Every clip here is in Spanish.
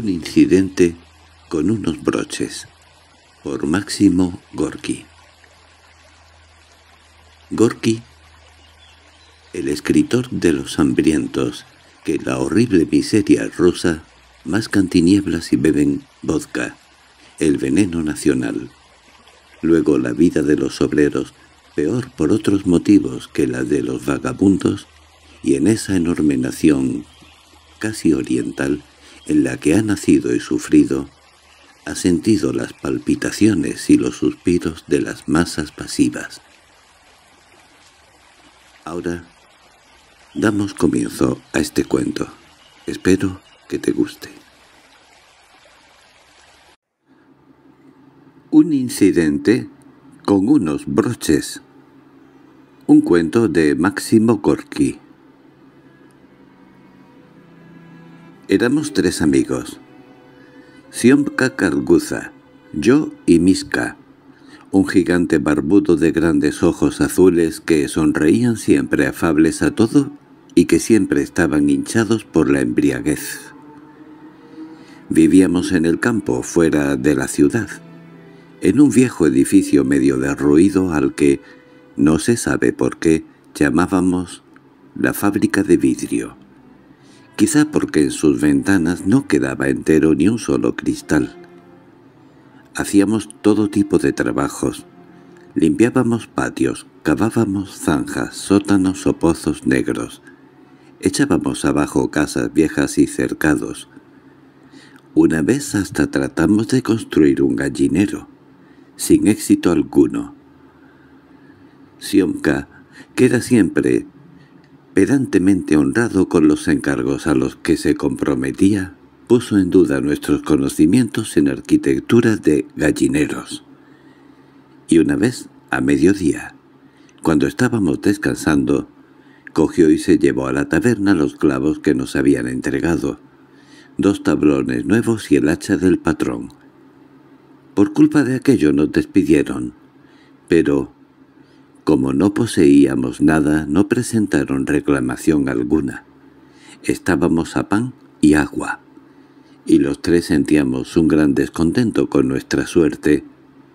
Un incidente con unos broches por Máximo Gorky. Gorky, el escritor de los hambrientos, que la horrible miseria rusa mascan tinieblas y beben vodka, el veneno nacional. Luego la vida de los obreros, peor por otros motivos que la de los vagabundos, y en esa enorme nación, casi oriental, en la que ha nacido y sufrido, ha sentido las palpitaciones y los suspiros de las masas pasivas. Ahora damos comienzo a este cuento. Espero que te guste. Un incidente con unos broches. Un cuento de Máximo Corky Éramos tres amigos. Siomka Carguza, yo y Miska, un gigante barbudo de grandes ojos azules que sonreían siempre afables a todo y que siempre estaban hinchados por la embriaguez. Vivíamos en el campo, fuera de la ciudad, en un viejo edificio medio derruido al que, no se sabe por qué, llamábamos la fábrica de vidrio quizá porque en sus ventanas no quedaba entero ni un solo cristal. Hacíamos todo tipo de trabajos. Limpiábamos patios, cavábamos zanjas, sótanos o pozos negros. Echábamos abajo casas viejas y cercados. Una vez hasta tratamos de construir un gallinero, sin éxito alguno. Siomka, que era siempre pedantemente honrado con los encargos a los que se comprometía, puso en duda nuestros conocimientos en arquitectura de gallineros. Y una vez, a mediodía, cuando estábamos descansando, cogió y se llevó a la taberna los clavos que nos habían entregado, dos tablones nuevos y el hacha del patrón. Por culpa de aquello nos despidieron, pero como no poseíamos nada, no presentaron reclamación alguna. Estábamos a pan y agua, y los tres sentíamos un gran descontento con nuestra suerte,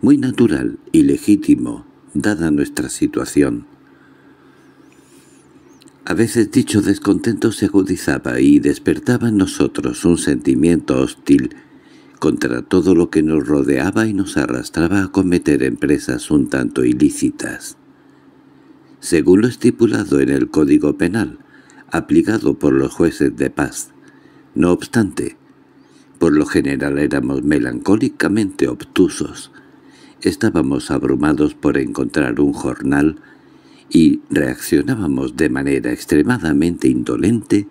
muy natural y legítimo, dada nuestra situación. A veces dicho descontento se agudizaba y despertaba en nosotros un sentimiento hostil contra todo lo que nos rodeaba y nos arrastraba a cometer empresas un tanto ilícitas según lo estipulado en el Código Penal, aplicado por los jueces de paz. No obstante, por lo general éramos melancólicamente obtusos. Estábamos abrumados por encontrar un jornal y reaccionábamos de manera extremadamente indolente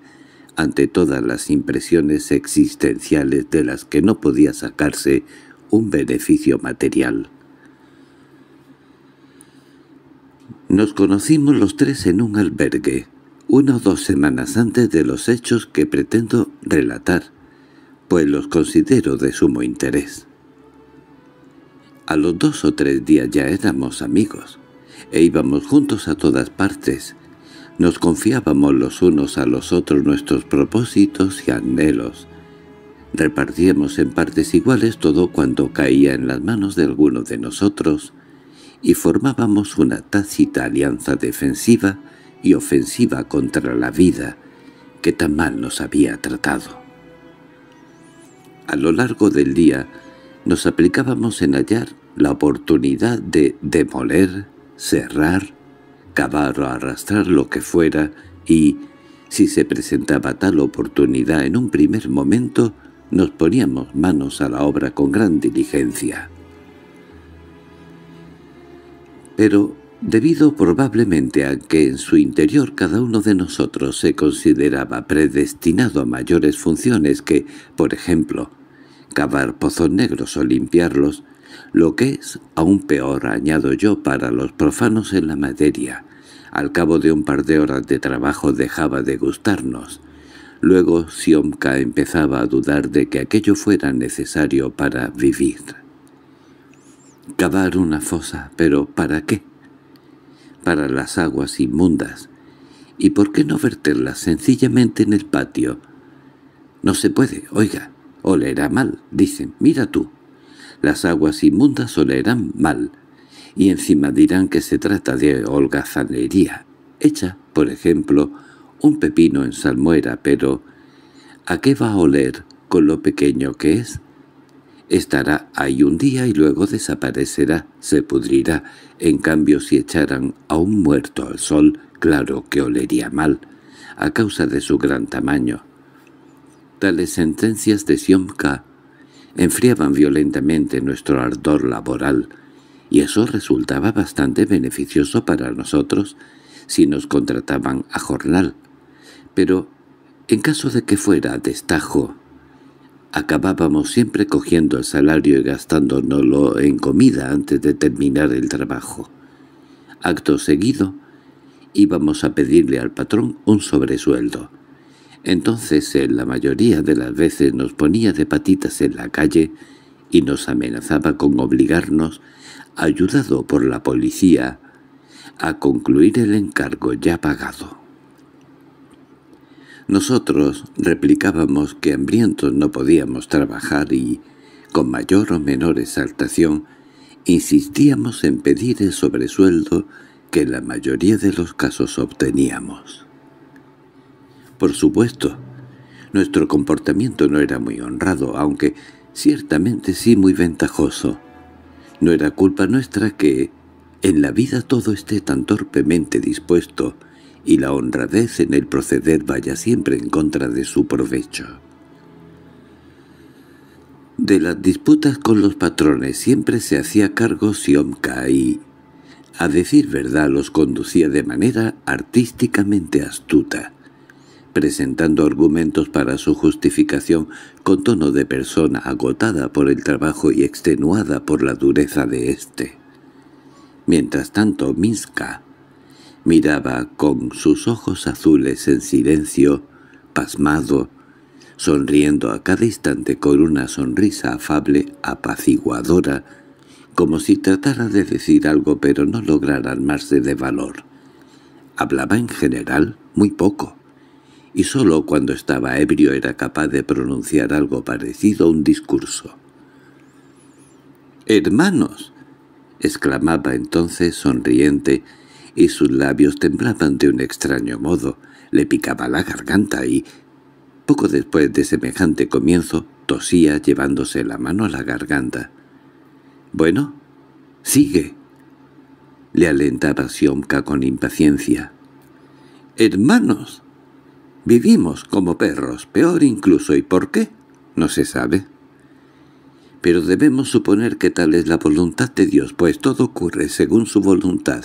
ante todas las impresiones existenciales de las que no podía sacarse un beneficio material. Nos conocimos los tres en un albergue, una o dos semanas antes de los hechos que pretendo relatar, pues los considero de sumo interés. A los dos o tres días ya éramos amigos, e íbamos juntos a todas partes. Nos confiábamos los unos a los otros nuestros propósitos y anhelos. Repartíamos en partes iguales todo cuanto caía en las manos de alguno de nosotros, y formábamos una tácita alianza defensiva y ofensiva contra la vida que tan mal nos había tratado. A lo largo del día nos aplicábamos en hallar la oportunidad de demoler, cerrar, cavar o arrastrar lo que fuera y, si se presentaba tal oportunidad en un primer momento, nos poníamos manos a la obra con gran diligencia pero debido probablemente a que en su interior cada uno de nosotros se consideraba predestinado a mayores funciones que, por ejemplo, cavar pozos negros o limpiarlos, lo que es aún peor, añado yo, para los profanos en la materia. Al cabo de un par de horas de trabajo dejaba de gustarnos. Luego Siomka empezaba a dudar de que aquello fuera necesario para vivir. Cavar una fosa, pero ¿para qué? Para las aguas inmundas. ¿Y por qué no verterlas sencillamente en el patio? No se puede, oiga, olerá mal, dicen, mira tú. Las aguas inmundas olerán mal, y encima dirán que se trata de holgazanería. Echa, por ejemplo, un pepino en salmuera, pero ¿a qué va a oler con lo pequeño que es? Estará ahí un día y luego desaparecerá, se pudrirá. En cambio, si echaran a un muerto al sol, claro que olería mal, a causa de su gran tamaño. Tales sentencias de Siomka enfriaban violentamente nuestro ardor laboral, y eso resultaba bastante beneficioso para nosotros si nos contrataban a jornal. Pero, en caso de que fuera destajo, Acabábamos siempre cogiendo el salario y gastándonoslo en comida antes de terminar el trabajo. Acto seguido, íbamos a pedirle al patrón un sobresueldo. Entonces él eh, la mayoría de las veces nos ponía de patitas en la calle y nos amenazaba con obligarnos, ayudado por la policía, a concluir el encargo ya pagado. Nosotros replicábamos que hambrientos no podíamos trabajar y, con mayor o menor exaltación, insistíamos en pedir el sobresueldo que en la mayoría de los casos obteníamos. Por supuesto, nuestro comportamiento no era muy honrado, aunque ciertamente sí muy ventajoso. No era culpa nuestra que en la vida todo esté tan torpemente dispuesto y la honradez en el proceder vaya siempre en contra de su provecho. De las disputas con los patrones siempre se hacía cargo Siomka y, a decir verdad, los conducía de manera artísticamente astuta, presentando argumentos para su justificación con tono de persona agotada por el trabajo y extenuada por la dureza de éste. Mientras tanto, Miska. Miraba con sus ojos azules en silencio, pasmado, sonriendo a cada instante con una sonrisa afable, apaciguadora, como si tratara de decir algo pero no lograra armarse de valor. Hablaba en general muy poco, y sólo cuando estaba ebrio era capaz de pronunciar algo parecido a un discurso. «¡Hermanos!» exclamaba entonces sonriente, y sus labios temblaban de un extraño modo, le picaba la garganta y, poco después de semejante comienzo, tosía llevándose la mano a la garganta. —Bueno, sigue —le alentaba Siomka con impaciencia. —¡Hermanos! Vivimos como perros, peor incluso, ¿y por qué? No se sabe. Pero debemos suponer que tal es la voluntad de Dios, pues todo ocurre según su voluntad.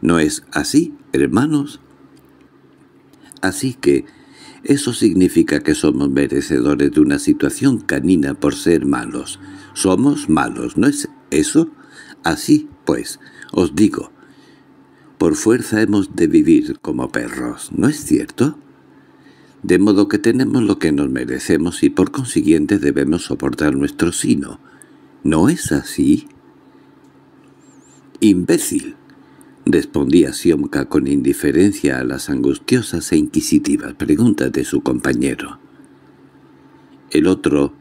¿No es así, hermanos? Así que eso significa que somos merecedores de una situación canina por ser malos. Somos malos, ¿no es eso? Así, pues, os digo, por fuerza hemos de vivir como perros, ¿no es cierto? De modo que tenemos lo que nos merecemos y por consiguiente debemos soportar nuestro sino. ¿No es así? —¡Imbécil! respondía Siomka con indiferencia a las angustiosas e inquisitivas preguntas de su compañero. El otro,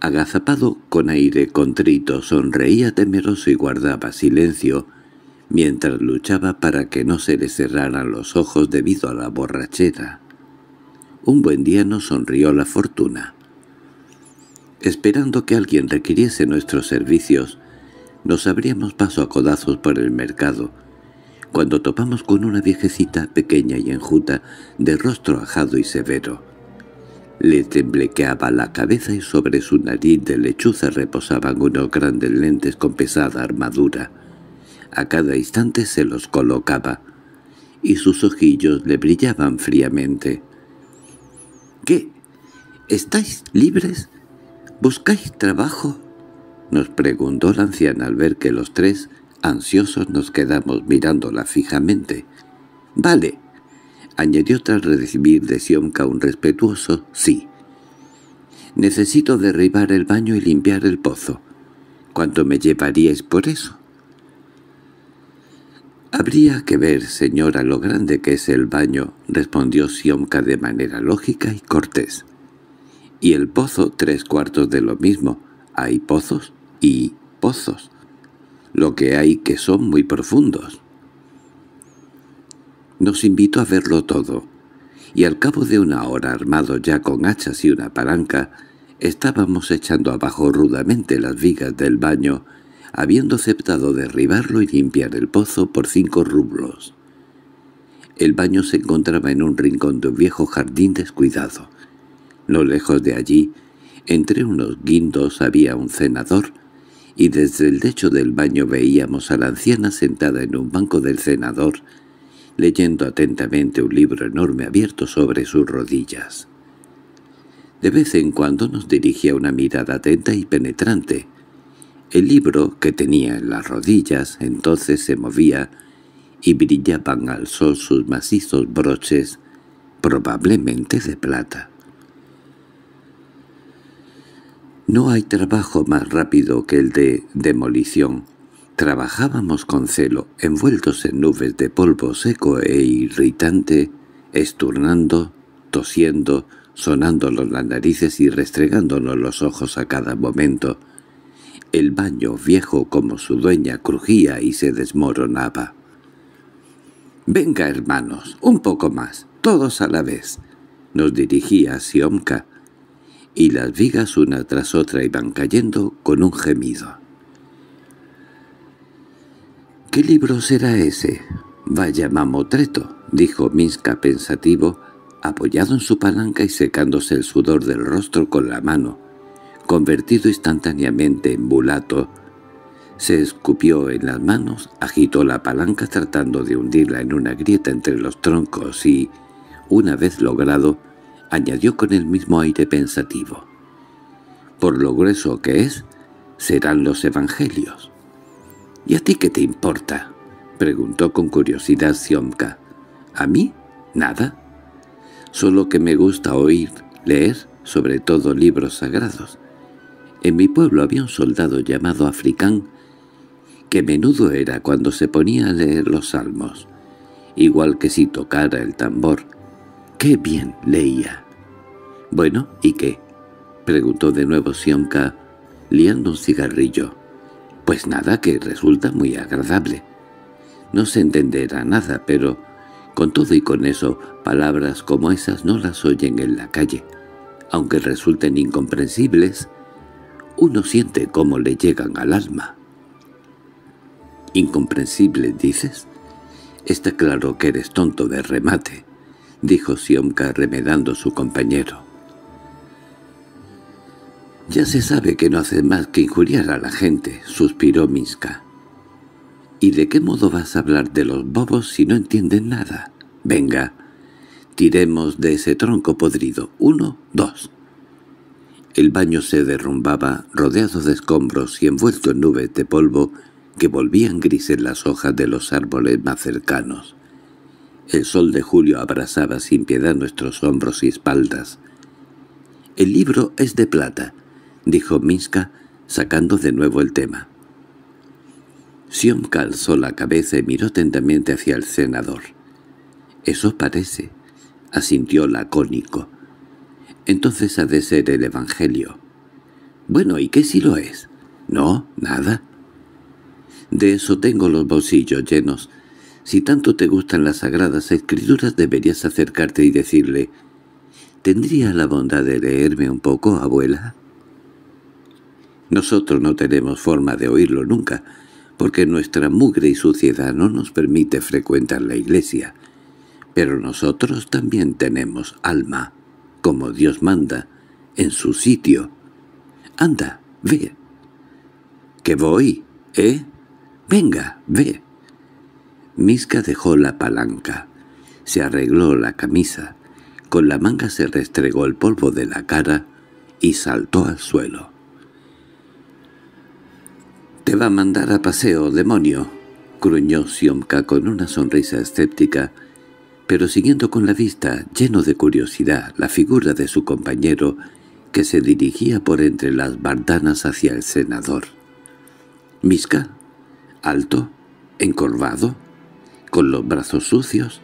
agazapado con aire contrito, sonreía temeroso y guardaba silencio, mientras luchaba para que no se le cerraran los ojos debido a la borrachera. Un buen día nos sonrió la fortuna. Esperando que alguien requiriese nuestros servicios, nos abríamos paso a codazos por el mercado, cuando topamos con una viejecita pequeña y enjuta, de rostro ajado y severo. Le temblequeaba la cabeza y sobre su nariz de lechuza reposaban unos grandes lentes con pesada armadura. A cada instante se los colocaba, y sus ojillos le brillaban fríamente. —¿Qué? ¿Estáis libres? ¿Buscáis trabajo? —nos preguntó la anciana al ver que los tres Ansiosos nos quedamos mirándola fijamente. —Vale —añadió tras recibir de Sionka un respetuoso sí. —Necesito derribar el baño y limpiar el pozo. ¿Cuánto me llevaríais por eso? —Habría que ver, señora, lo grande que es el baño —respondió Sionka de manera lógica y cortés—. Y el pozo tres cuartos de lo mismo. Hay pozos y pozos. Lo que hay que son muy profundos. Nos invitó a verlo todo, y al cabo de una hora armado ya con hachas y una palanca, estábamos echando abajo rudamente las vigas del baño, habiendo aceptado derribarlo y limpiar el pozo por cinco rublos. El baño se encontraba en un rincón de un viejo jardín descuidado. No lejos de allí, entre unos guindos había un cenador y desde el techo del baño veíamos a la anciana sentada en un banco del cenador, leyendo atentamente un libro enorme abierto sobre sus rodillas. De vez en cuando nos dirigía una mirada atenta y penetrante. El libro que tenía en las rodillas entonces se movía y brillaban al sol sus macizos broches, probablemente de plata. No hay trabajo más rápido que el de demolición. Trabajábamos con celo, envueltos en nubes de polvo seco e irritante, esturnando, tosiendo, sonándonos las narices y restregándonos los ojos a cada momento. El baño viejo como su dueña crujía y se desmoronaba. «Venga, hermanos, un poco más, todos a la vez», nos dirigía Siomka, y las vigas una tras otra iban cayendo con un gemido. —¿Qué libro será ese? —Vaya mamotreto —dijo Minska pensativo, apoyado en su palanca y secándose el sudor del rostro con la mano. Convertido instantáneamente en bulato, se escupió en las manos, agitó la palanca tratando de hundirla en una grieta entre los troncos y, una vez logrado, añadió con el mismo aire pensativo. «Por lo grueso que es, serán los evangelios». «¿Y a ti qué te importa?» preguntó con curiosidad Siomka. «¿A mí? Nada. Solo que me gusta oír, leer, sobre todo libros sagrados. En mi pueblo había un soldado llamado Africán que menudo era cuando se ponía a leer los salmos, igual que si tocara el tambor». ¡Qué bien leía! —Bueno, ¿y qué? —preguntó de nuevo Sionka, liando un cigarrillo. —Pues nada, que resulta muy agradable. No se entenderá nada, pero, con todo y con eso, palabras como esas no las oyen en la calle. Aunque resulten incomprensibles, uno siente cómo le llegan al alma. —¿Incomprensible, dices? Está claro que eres tonto de remate. —dijo Siomka remedando su compañero. —Ya se sabe que no hace más que injuriar a la gente —suspiró Minska. —¿Y de qué modo vas a hablar de los bobos si no entienden nada? Venga, tiremos de ese tronco podrido. Uno, dos. El baño se derrumbaba, rodeado de escombros y envuelto en nubes de polvo que volvían grises las hojas de los árboles más cercanos. El sol de julio abrasaba sin piedad nuestros hombros y espaldas. «El libro es de plata», dijo Minska, sacando de nuevo el tema. Sion calzó la cabeza y miró tentamente hacia el senador. «Eso parece», asintió lacónico. «Entonces ha de ser el Evangelio». «Bueno, ¿y qué si lo es?» «No, nada». «De eso tengo los bolsillos llenos», si tanto te gustan las sagradas escrituras deberías acercarte y decirle, ¿tendría la bondad de leerme un poco, abuela? Nosotros no tenemos forma de oírlo nunca, porque nuestra mugre y suciedad no nos permite frecuentar la iglesia. Pero nosotros también tenemos alma, como Dios manda, en su sitio. Anda, ve. Que voy, ¿eh? Venga, ve. Miska dejó la palanca. Se arregló la camisa. Con la manga se restregó el polvo de la cara y saltó al suelo. —¡Te va a mandar a paseo, demonio! —gruñó Siomka con una sonrisa escéptica, pero siguiendo con la vista, lleno de curiosidad, la figura de su compañero que se dirigía por entre las bandanas hacia el senador. —¿Miska? ¿Alto? ¿Encorvado? con los brazos sucios,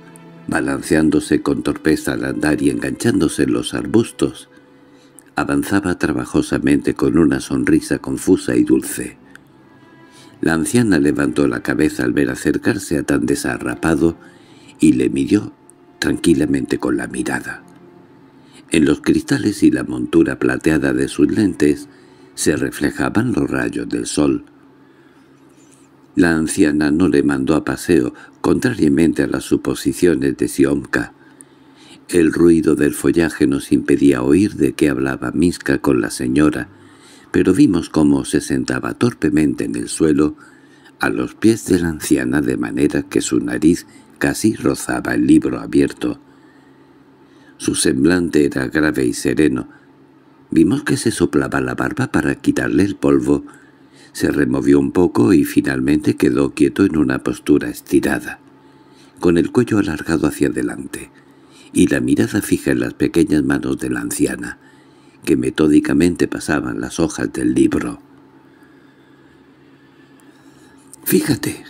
balanceándose con torpeza al andar y enganchándose en los arbustos, avanzaba trabajosamente con una sonrisa confusa y dulce. La anciana levantó la cabeza al ver acercarse a tan desarrapado y le midió tranquilamente con la mirada. En los cristales y la montura plateada de sus lentes se reflejaban los rayos del sol, la anciana no le mandó a paseo, contrariamente a las suposiciones de Siomka. El ruido del follaje nos impedía oír de qué hablaba Miska con la señora, pero vimos cómo se sentaba torpemente en el suelo a los pies de la anciana de manera que su nariz casi rozaba el libro abierto. Su semblante era grave y sereno. Vimos que se soplaba la barba para quitarle el polvo se removió un poco y finalmente quedó quieto en una postura estirada, con el cuello alargado hacia adelante, y la mirada fija en las pequeñas manos de la anciana, que metódicamente pasaban las hojas del libro. «Fíjate,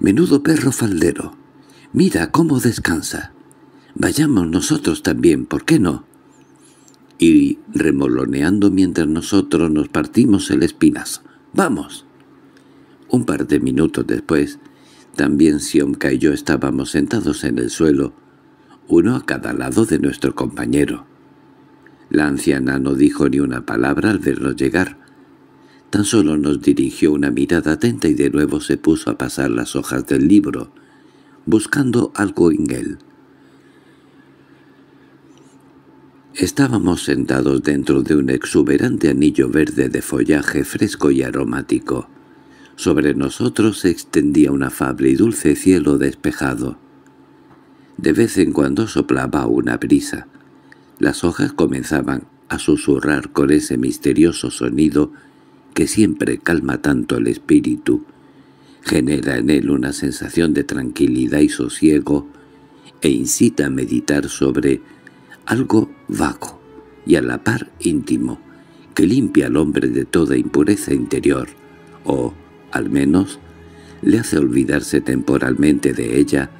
menudo perro faldero. Mira cómo descansa. Vayamos nosotros también, ¿por qué no?» y remoloneando mientras nosotros nos partimos el espinazo. —¡Vamos! Un par de minutos después, también Siomka y yo estábamos sentados en el suelo, uno a cada lado de nuestro compañero. La anciana no dijo ni una palabra al vernos llegar. Tan solo nos dirigió una mirada atenta y de nuevo se puso a pasar las hojas del libro, buscando algo en él. Estábamos sentados dentro de un exuberante anillo verde de follaje fresco y aromático. Sobre nosotros se extendía un afable y dulce cielo despejado. De vez en cuando soplaba una brisa. Las hojas comenzaban a susurrar con ese misterioso sonido que siempre calma tanto el espíritu, genera en él una sensación de tranquilidad y sosiego e incita a meditar sobre algo vago y a la par íntimo, que limpia al hombre de toda impureza interior, o, al menos, le hace olvidarse temporalmente de ella,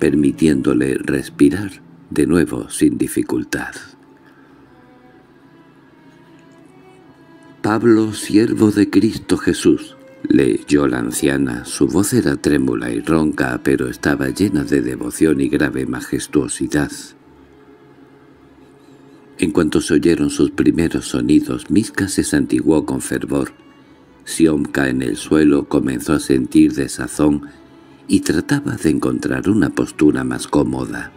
permitiéndole respirar de nuevo sin dificultad. «Pablo, siervo de Cristo Jesús», leyó la anciana. Su voz era trémula y ronca, pero estaba llena de devoción y grave majestuosidad. En cuanto se oyeron sus primeros sonidos, Miska se santiguó con fervor. Siomka en el suelo comenzó a sentir desazón y trataba de encontrar una postura más cómoda.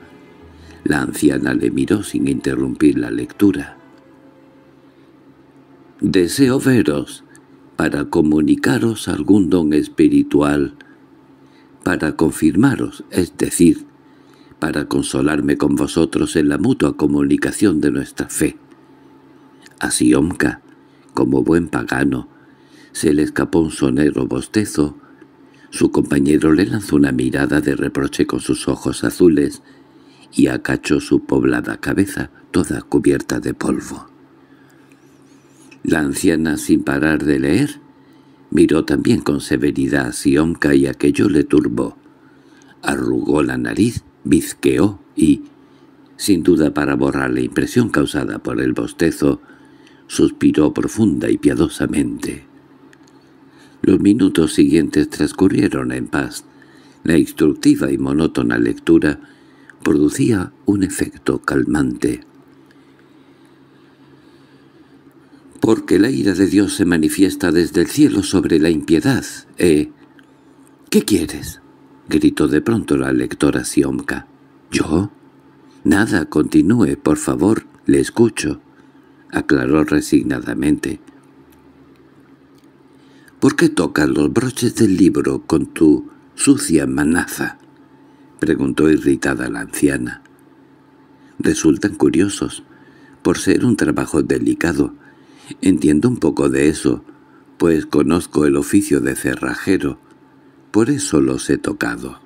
La anciana le miró sin interrumpir la lectura. «Deseo veros para comunicaros algún don espiritual, para confirmaros, es decir, para consolarme con vosotros en la mutua comunicación de nuestra fe. A Siomka, como buen pagano, se le escapó un sonero bostezo. Su compañero le lanzó una mirada de reproche con sus ojos azules y acachó su poblada cabeza, toda cubierta de polvo. La anciana, sin parar de leer, miró también con severidad a Sionka y aquello le turbó. Arrugó la nariz bizqueó y, sin duda para borrar la impresión causada por el bostezo, suspiró profunda y piadosamente. Los minutos siguientes transcurrieron en paz. La instructiva y monótona lectura producía un efecto calmante. Porque la ira de Dios se manifiesta desde el cielo sobre la impiedad, ¿eh? ¿Qué quieres? —gritó de pronto la lectora Siomka. —¿Yo? —Nada, continúe, por favor, le escucho —aclaró resignadamente. —¿Por qué tocas los broches del libro con tu sucia manaza? —preguntó irritada la anciana. —Resultan curiosos, por ser un trabajo delicado. Entiendo un poco de eso, pues conozco el oficio de cerrajero, por eso los he tocado.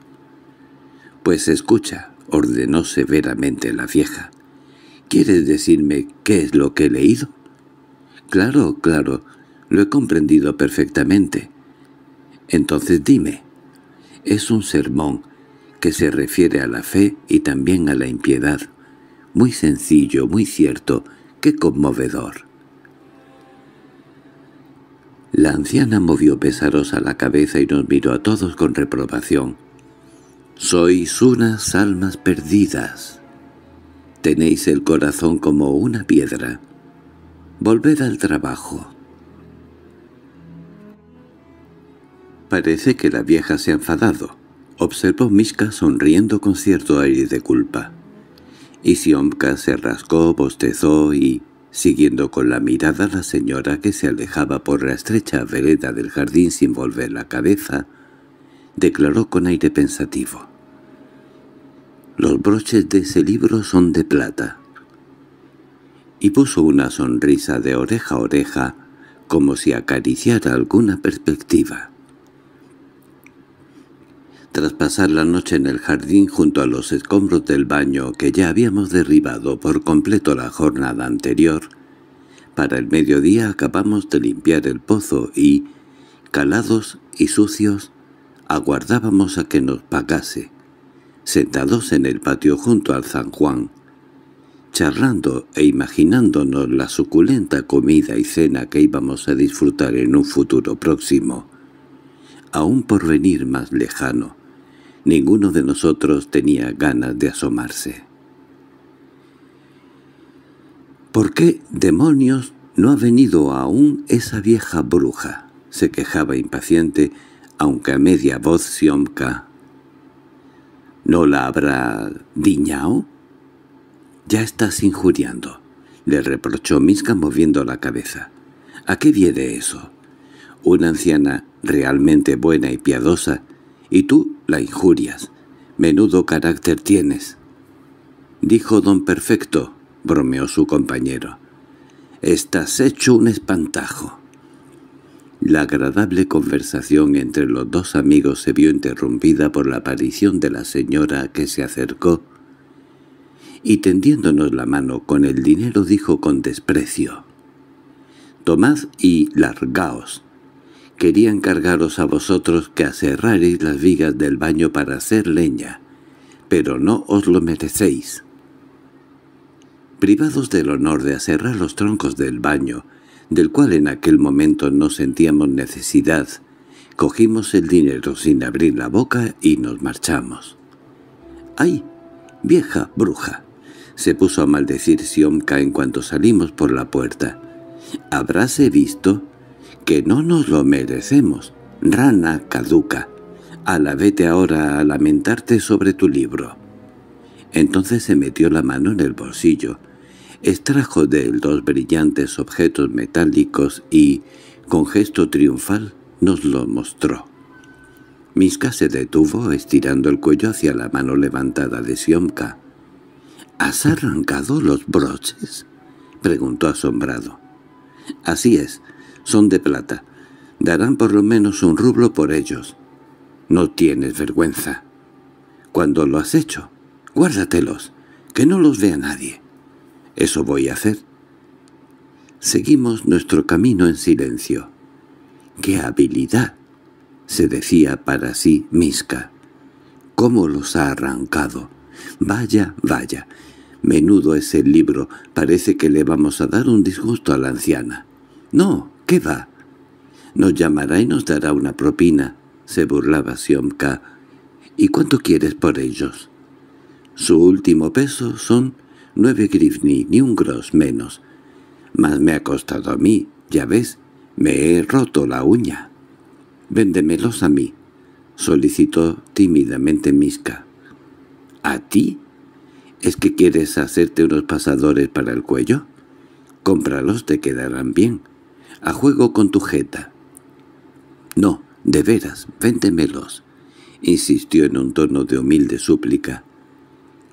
—Pues escucha —ordenó severamente la vieja—, ¿quieres decirme qué es lo que he leído? —Claro, claro, lo he comprendido perfectamente. —Entonces dime. —Es un sermón que se refiere a la fe y también a la impiedad. Muy sencillo, muy cierto, qué conmovedor. La anciana movió pesarosa la cabeza y nos miró a todos con reprobación. «Sois unas almas perdidas. Tenéis el corazón como una piedra. Volved al trabajo». Parece que la vieja se ha enfadado, observó Miska sonriendo con cierto aire de culpa. Y Siomka se rascó, bostezó y, siguiendo con la mirada la señora que se alejaba por la estrecha vereda del jardín sin volver la cabeza, declaró con aire pensativo. «Los broches de ese libro son de plata». Y puso una sonrisa de oreja a oreja, como si acariciara alguna perspectiva tras pasar la noche en el jardín junto a los escombros del baño que ya habíamos derribado por completo la jornada anterior, para el mediodía acabamos de limpiar el pozo y, calados y sucios, aguardábamos a que nos pagase, sentados en el patio junto al San Juan, charlando e imaginándonos la suculenta comida y cena que íbamos a disfrutar en un futuro próximo, aún por venir más lejano. Ninguno de nosotros tenía ganas de asomarse. —¿Por qué, demonios, no ha venido aún esa vieja bruja? —se quejaba impaciente, aunque a media voz Siomka. —¿No la habrá diñao? —Ya estás injuriando —le reprochó Miska moviendo la cabeza. —¿A qué viene eso? Una anciana realmente buena y piadosa y tú la injurias. Menudo carácter tienes. Dijo don Perfecto, bromeó su compañero. Estás hecho un espantajo. La agradable conversación entre los dos amigos se vio interrumpida por la aparición de la señora que se acercó y tendiéndonos la mano con el dinero dijo con desprecio, «Tomad y largaos quería encargaros a vosotros que aserraréis las vigas del baño para hacer leña, pero no os lo merecéis. Privados del honor de aserrar los troncos del baño, del cual en aquel momento no sentíamos necesidad, cogimos el dinero sin abrir la boca y nos marchamos. —¡Ay, vieja bruja! —se puso a maldecir Siomka en cuanto salimos por la puerta. —¿Habráse visto? que no nos lo merecemos. Rana caduca. Alabete ahora a lamentarte sobre tu libro. Entonces se metió la mano en el bolsillo, extrajo de él dos brillantes objetos metálicos y, con gesto triunfal, nos lo mostró. Miska se detuvo estirando el cuello hacia la mano levantada de Siomka. —¿Has arrancado los broches? —preguntó asombrado. —Así es son de plata. Darán por lo menos un rublo por ellos. No tienes vergüenza. Cuando lo has hecho, guárdatelos, que no los vea nadie. Eso voy a hacer. Seguimos nuestro camino en silencio. ¡Qué habilidad! se decía para sí Misca. ¿Cómo los ha arrancado? Vaya, vaya. Menudo es el libro, parece que le vamos a dar un disgusto a la anciana. —¡No! qué va? Nos llamará y nos dará una propina, se burlaba Siomka. ¿Y cuánto quieres por ellos? Su último peso son nueve grivni, ni un gros menos. Mas me ha costado a mí, ya ves, me he roto la uña. Véndemelos a mí, solicitó tímidamente Miska. ¿A ti? ¿Es que quieres hacerte unos pasadores para el cuello? Cómpralos, te quedarán bien a juego con tu jeta. —No, de veras, véntemelos, —insistió en un tono de humilde súplica.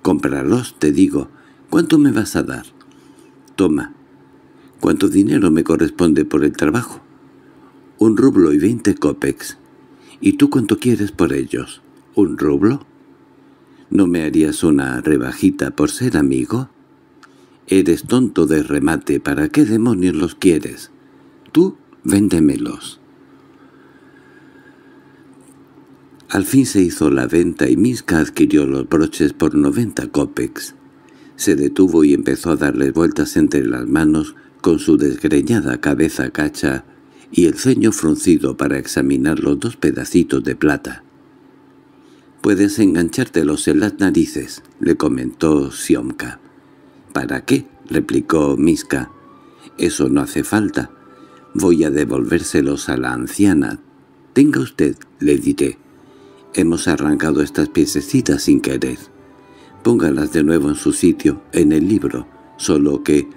—Cómpralos, te digo. ¿Cuánto me vas a dar? —Toma. ¿Cuánto dinero me corresponde por el trabajo? —Un rublo y veinte copex. —¿Y tú cuánto quieres por ellos? —¿Un rublo? —¿No me harías una rebajita por ser amigo? —Eres tonto de remate, ¿para qué demonios los quieres? tú véndemelos. Al fin se hizo la venta y Miska adquirió los broches por 90 copex. Se detuvo y empezó a darles vueltas entre las manos con su desgreñada cabeza cacha y el ceño fruncido para examinar los dos pedacitos de plata. «Puedes enganchártelos en las narices», le comentó Siomka. «¿Para qué?» replicó Miska. «Eso no hace falta. Voy a devolvérselos a la anciana. Tenga usted, le diré. Hemos arrancado estas piececitas sin querer. Póngalas de nuevo en su sitio, en el libro, solo que,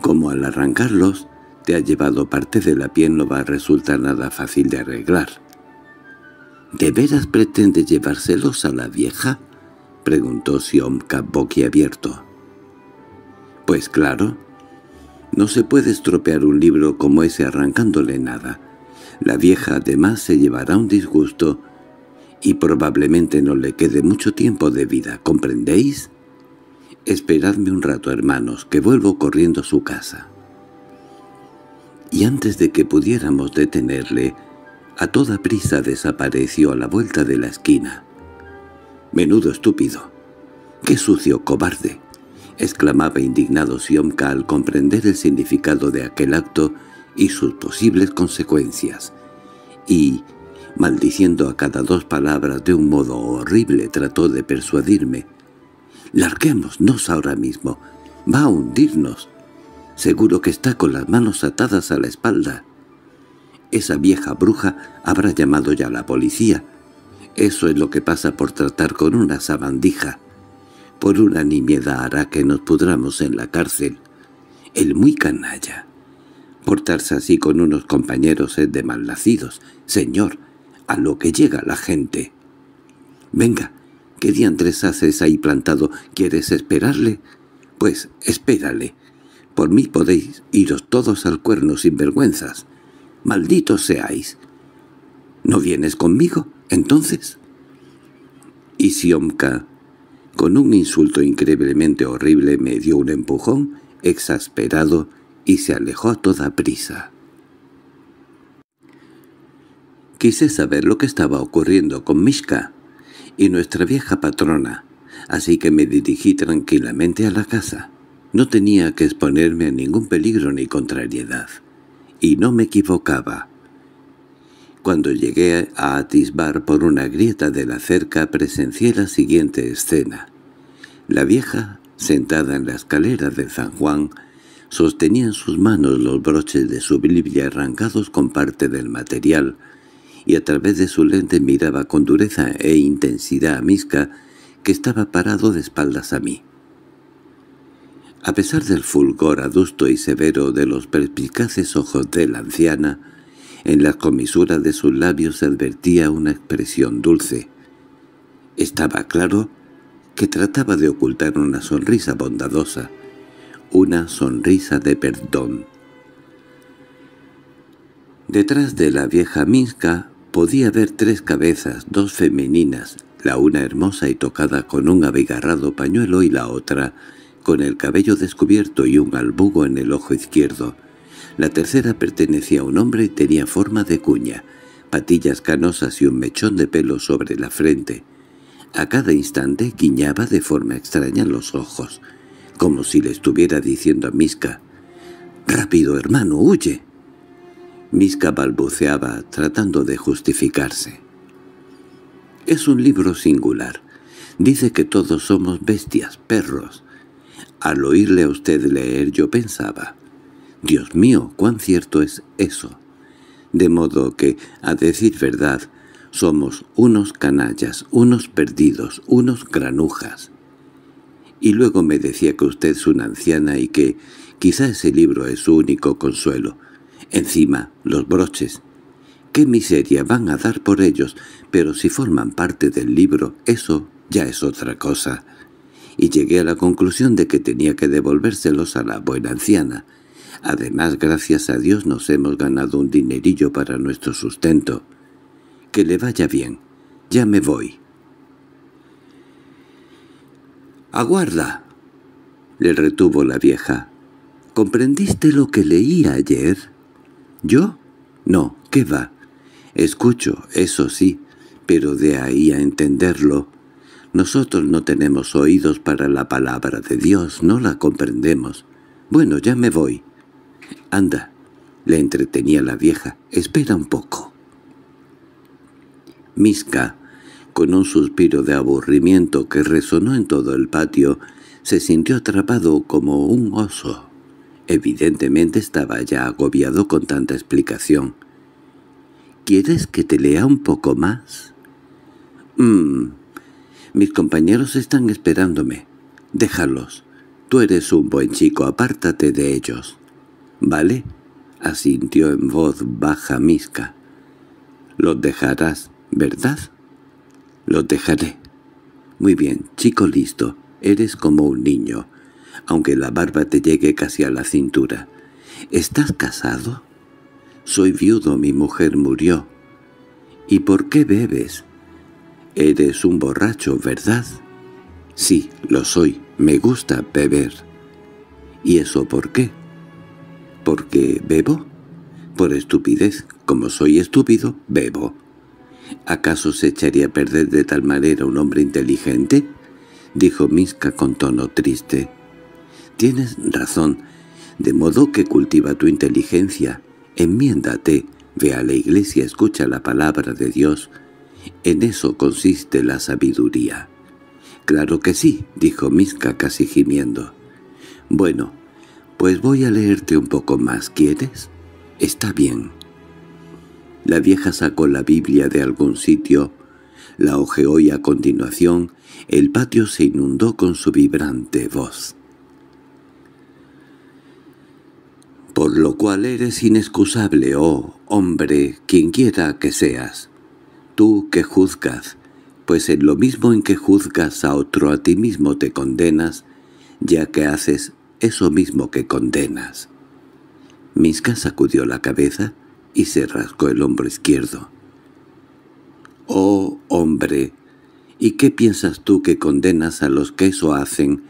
como al arrancarlos, te ha llevado parte de la piel no va a resultar nada fácil de arreglar. —¿De veras pretende llevárselos a la vieja? —preguntó Siomka boquiabierto. —Pues claro no se puede estropear un libro como ese arrancándole nada. La vieja además se llevará un disgusto y probablemente no le quede mucho tiempo de vida, ¿comprendéis? Esperadme un rato, hermanos, que vuelvo corriendo a su casa. Y antes de que pudiéramos detenerle, a toda prisa desapareció a la vuelta de la esquina. Menudo estúpido. ¡Qué sucio cobarde! exclamaba indignado Siomka al comprender el significado de aquel acto y sus posibles consecuencias, y, maldiciendo a cada dos palabras de un modo horrible, trató de persuadirme. «¡Larguémonos ahora mismo! ¡Va a hundirnos! Seguro que está con las manos atadas a la espalda. Esa vieja bruja habrá llamado ya a la policía. Eso es lo que pasa por tratar con una sabandija» por una nimiedad hará que nos pudramos en la cárcel. El muy canalla. Portarse así con unos compañeros es de malnacidos. Señor, a lo que llega la gente. Venga, ¿qué diantres haces ahí plantado? ¿Quieres esperarle? Pues espérale. Por mí podéis iros todos al cuerno sin vergüenzas. Malditos seáis. ¿No vienes conmigo, entonces? Y Siomka con un insulto increíblemente horrible me dio un empujón exasperado y se alejó a toda prisa. Quise saber lo que estaba ocurriendo con Mishka y nuestra vieja patrona, así que me dirigí tranquilamente a la casa. No tenía que exponerme a ningún peligro ni contrariedad, y no me equivocaba. Cuando llegué a atisbar por una grieta de la cerca presencié la siguiente escena. La vieja, sentada en la escalera de San Juan, sostenía en sus manos los broches de su Biblia arrancados con parte del material, y a través de su lente miraba con dureza e intensidad a Misca, que estaba parado de espaldas a mí. A pesar del fulgor adusto y severo de los perspicaces ojos de la anciana, en las comisuras de sus labios se advertía una expresión dulce. Estaba claro que trataba de ocultar una sonrisa bondadosa, una sonrisa de perdón. Detrás de la vieja Minska podía ver tres cabezas, dos femeninas, la una hermosa y tocada con un abigarrado pañuelo y la otra, con el cabello descubierto y un albugo en el ojo izquierdo. La tercera pertenecía a un hombre y tenía forma de cuña, patillas canosas y un mechón de pelo sobre la frente. A cada instante guiñaba de forma extraña los ojos, como si le estuviera diciendo a Miska, «¡Rápido, hermano, huye!». Misca balbuceaba, tratando de justificarse. Es un libro singular. Dice que todos somos bestias, perros. Al oírle a usted leer yo pensaba, Dios mío, cuán cierto es eso. De modo que, a decir verdad, somos unos canallas, unos perdidos, unos granujas. Y luego me decía que usted es una anciana y que quizá ese libro es su único consuelo. Encima, los broches. ¡Qué miseria van a dar por ellos! Pero si forman parte del libro, eso ya es otra cosa. Y llegué a la conclusión de que tenía que devolvérselos a la buena anciana, Además, gracias a Dios nos hemos ganado un dinerillo para nuestro sustento. Que le vaya bien. Ya me voy. —¡Aguarda! —le retuvo la vieja. —¿Comprendiste lo que leí ayer? —¿Yo? No, ¿qué va? Escucho, eso sí, pero de ahí a entenderlo. Nosotros no tenemos oídos para la palabra de Dios, no la comprendemos. Bueno, ya me voy. —Anda —le entretenía la vieja—, espera un poco. Misca, con un suspiro de aburrimiento que resonó en todo el patio, se sintió atrapado como un oso. Evidentemente estaba ya agobiado con tanta explicación. —¿Quieres que te lea un poco más? —Mmm... Mis compañeros están esperándome. Déjalos. Tú eres un buen chico, apártate de ellos. —¿Vale? —asintió en voz baja Misca. —Los dejarás, ¿verdad? —Los dejaré. —Muy bien, chico listo. Eres como un niño, aunque la barba te llegue casi a la cintura. —¿Estás casado? —Soy viudo, mi mujer murió. —¿Y por qué bebes? —Eres un borracho, ¿verdad? —Sí, lo soy. Me gusta beber. —¿Y eso por qué? ¿Porque bebo? Por estupidez, como soy estúpido, bebo. ¿Acaso se echaría a perder de tal manera un hombre inteligente? Dijo Miska con tono triste. Tienes razón, de modo que cultiva tu inteligencia, enmiéndate, ve a la iglesia, escucha la palabra de Dios. En eso consiste la sabiduría. —Claro que sí —dijo Miska casi gimiendo. —Bueno, pues voy a leerte un poco más, ¿quieres? Está bien. La vieja sacó la Biblia de algún sitio, la ojeó y a continuación el patio se inundó con su vibrante voz. Por lo cual eres inexcusable, oh hombre, quien quiera que seas. Tú que juzgas, pues en lo mismo en que juzgas a otro a ti mismo te condenas, ya que haces eso mismo que condenas. Miska sacudió la cabeza y se rascó el hombro izquierdo. «Oh, hombre, ¿y qué piensas tú que condenas a los que eso hacen,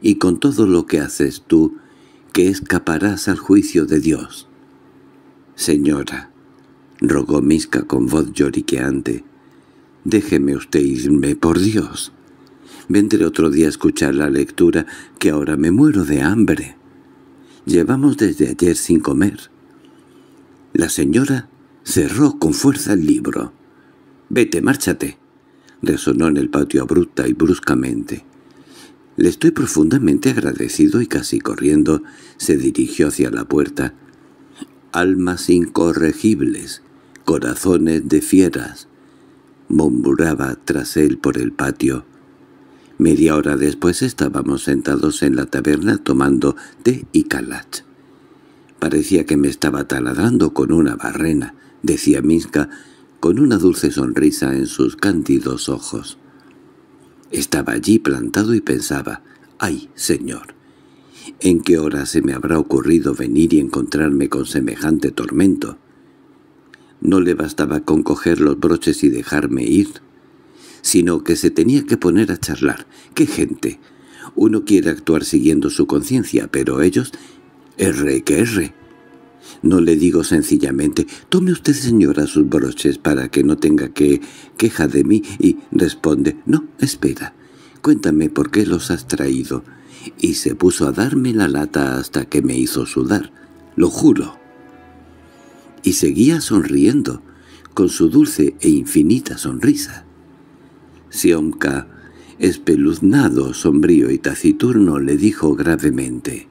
y con todo lo que haces tú, que escaparás al juicio de Dios?» «Señora», rogó Miska con voz lloriqueante, «déjeme usted irme, por Dios». Vendré otro día a escuchar la lectura, que ahora me muero de hambre. Llevamos desde ayer sin comer. La señora cerró con fuerza el libro. «Vete, márchate», resonó en el patio abrupta y bruscamente. Le estoy profundamente agradecido y casi corriendo se dirigió hacia la puerta. «Almas incorregibles, corazones de fieras», murmuraba tras él por el patio. Media hora después estábamos sentados en la taberna tomando té y calach. Parecía que me estaba taladrando con una barrena, decía Miska, con una dulce sonrisa en sus cándidos ojos. Estaba allí plantado y pensaba, ¡ay, señor! ¿En qué hora se me habrá ocurrido venir y encontrarme con semejante tormento? No le bastaba con coger los broches y dejarme ir sino que se tenía que poner a charlar. ¡Qué gente! Uno quiere actuar siguiendo su conciencia, pero ellos... R que R. No le digo sencillamente, tome usted señora sus broches para que no tenga que queja de mí y responde, no, espera, cuéntame por qué los has traído. Y se puso a darme la lata hasta que me hizo sudar, lo juro. Y seguía sonriendo, con su dulce e infinita sonrisa. Siomka, espeluznado, sombrío y taciturno, le dijo gravemente.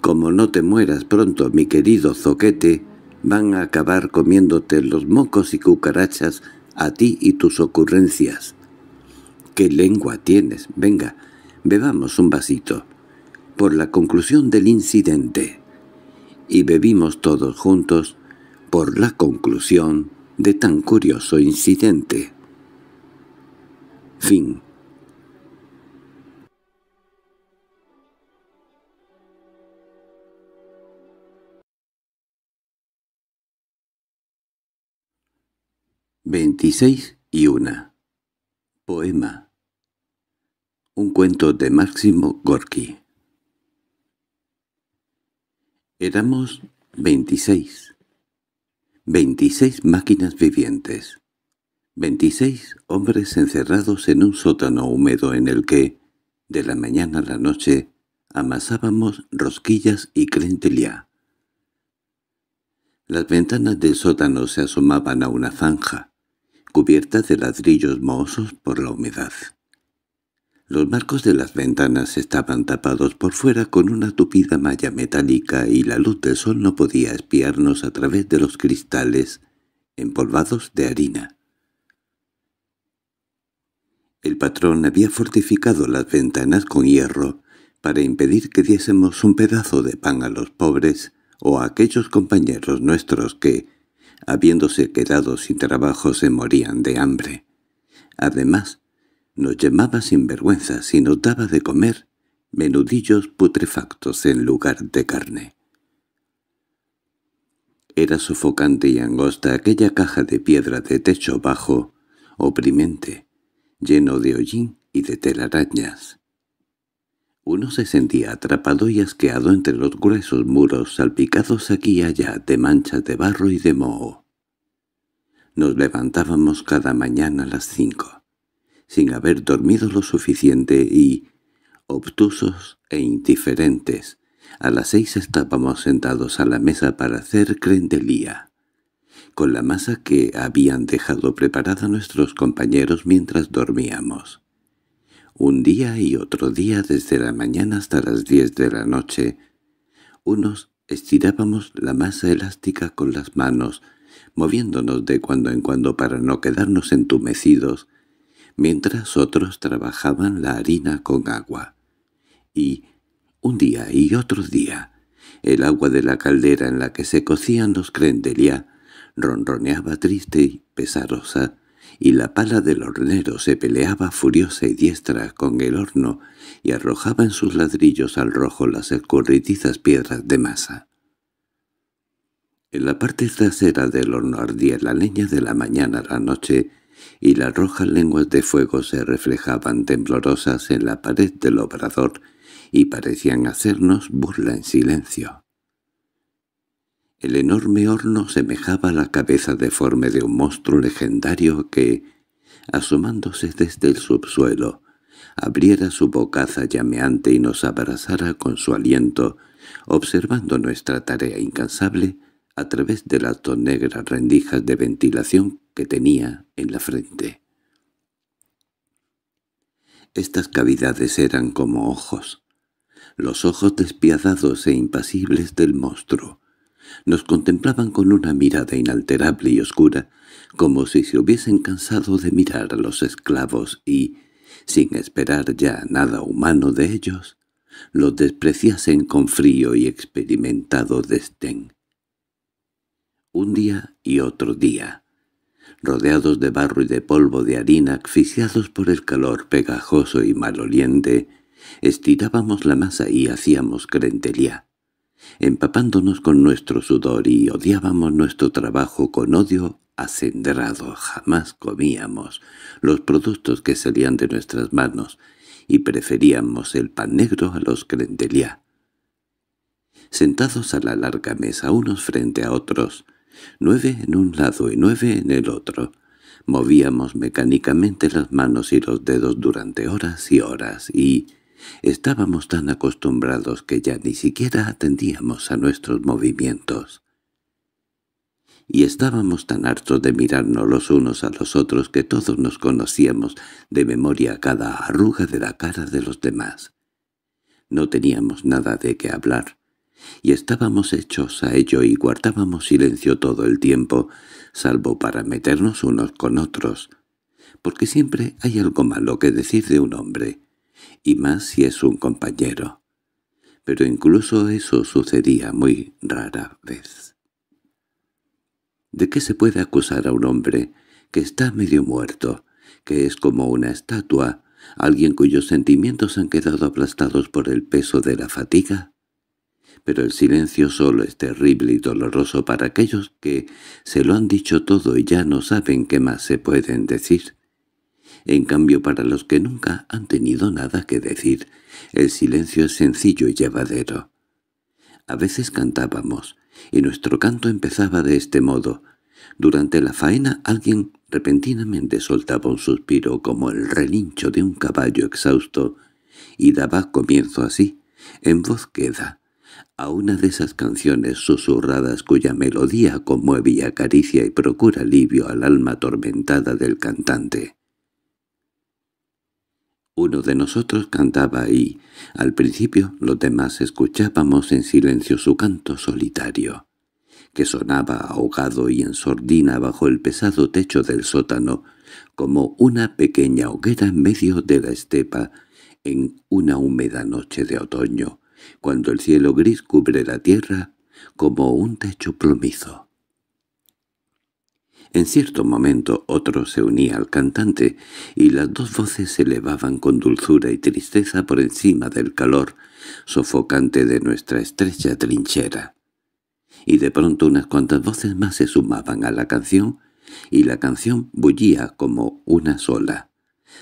«Como no te mueras pronto, mi querido zoquete, van a acabar comiéndote los mocos y cucarachas a ti y tus ocurrencias. ¿Qué lengua tienes? Venga, bebamos un vasito». Por la conclusión del incidente. Y bebimos todos juntos por la conclusión de tan curioso incidente. Fin. Veintiséis y una. Poema. Un cuento de Máximo Gorki. Éramos veintiséis. Veintiséis máquinas vivientes. Veintiséis hombres encerrados en un sótano húmedo en el que, de la mañana a la noche, amasábamos rosquillas y crentelía. Las ventanas del sótano se asomaban a una zanja, cubierta de ladrillos mohosos por la humedad. Los marcos de las ventanas estaban tapados por fuera con una tupida malla metálica y la luz del sol no podía espiarnos a través de los cristales empolvados de harina. El patrón había fortificado las ventanas con hierro para impedir que diésemos un pedazo de pan a los pobres o a aquellos compañeros nuestros que, habiéndose quedado sin trabajo, se morían de hambre. Además, nos llamaba vergüenza si nos daba de comer menudillos putrefactos en lugar de carne. Era sofocante y angosta aquella caja de piedra de techo bajo, oprimente, lleno de hollín y de telarañas. Uno se sentía atrapado y asqueado entre los gruesos muros salpicados aquí y allá de manchas de barro y de moho. Nos levantábamos cada mañana a las cinco, sin haber dormido lo suficiente y, obtusos e indiferentes, a las seis estábamos sentados a la mesa para hacer crendelía con la masa que habían dejado preparada nuestros compañeros mientras dormíamos. Un día y otro día desde la mañana hasta las diez de la noche, unos estirábamos la masa elástica con las manos, moviéndonos de cuando en cuando para no quedarnos entumecidos, mientras otros trabajaban la harina con agua. Y, un día y otro día, el agua de la caldera en la que se cocían los crendelia ronroneaba triste y pesarosa, y la pala del hornero se peleaba furiosa y diestra con el horno y arrojaba en sus ladrillos al rojo las escurridizas piedras de masa. En la parte trasera del horno ardía la leña de la mañana a la noche y las rojas lenguas de fuego se reflejaban temblorosas en la pared del obrador y parecían hacernos burla en silencio. El enorme horno semejaba la cabeza deforme de un monstruo legendario que, asomándose desde el subsuelo, abriera su bocaza llameante y nos abrazara con su aliento, observando nuestra tarea incansable a través de las dos negras rendijas de ventilación que tenía en la frente. Estas cavidades eran como ojos, los ojos despiadados e impasibles del monstruo, nos contemplaban con una mirada inalterable y oscura, como si se hubiesen cansado de mirar a los esclavos y, sin esperar ya nada humano de ellos, los despreciasen con frío y experimentado desdén. Un día y otro día, rodeados de barro y de polvo de harina, asfixiados por el calor pegajoso y maloliente, estirábamos la masa y hacíamos crentería empapándonos con nuestro sudor y odiábamos nuestro trabajo con odio acendrado. Jamás comíamos los productos que salían de nuestras manos y preferíamos el pan negro a los crendeliá. Sentados a la larga mesa unos frente a otros, nueve en un lado y nueve en el otro, movíamos mecánicamente las manos y los dedos durante horas y horas y Estábamos tan acostumbrados que ya ni siquiera atendíamos a nuestros movimientos. Y estábamos tan hartos de mirarnos los unos a los otros que todos nos conocíamos de memoria cada arruga de la cara de los demás. No teníamos nada de qué hablar, y estábamos hechos a ello y guardábamos silencio todo el tiempo, salvo para meternos unos con otros, porque siempre hay algo malo que decir de un hombre, y más si es un compañero. Pero incluso eso sucedía muy rara vez. ¿De qué se puede acusar a un hombre que está medio muerto, que es como una estatua, alguien cuyos sentimientos han quedado aplastados por el peso de la fatiga? Pero el silencio solo es terrible y doloroso para aquellos que se lo han dicho todo y ya no saben qué más se pueden decir. En cambio, para los que nunca han tenido nada que decir, el silencio es sencillo y llevadero. A veces cantábamos, y nuestro canto empezaba de este modo. Durante la faena alguien repentinamente soltaba un suspiro como el relincho de un caballo exhausto, y daba comienzo así, en voz queda, a una de esas canciones susurradas cuya melodía conmueve y acaricia y procura alivio al alma atormentada del cantante. Uno de nosotros cantaba y, al principio, los demás escuchábamos en silencio su canto solitario, que sonaba ahogado y en sordina bajo el pesado techo del sótano, como una pequeña hoguera en medio de la estepa, en una húmeda noche de otoño, cuando el cielo gris cubre la tierra como un techo plomizo. En cierto momento otro se unía al cantante, y las dos voces se elevaban con dulzura y tristeza por encima del calor sofocante de nuestra estrecha trinchera. Y de pronto unas cuantas voces más se sumaban a la canción, y la canción bullía como una sola.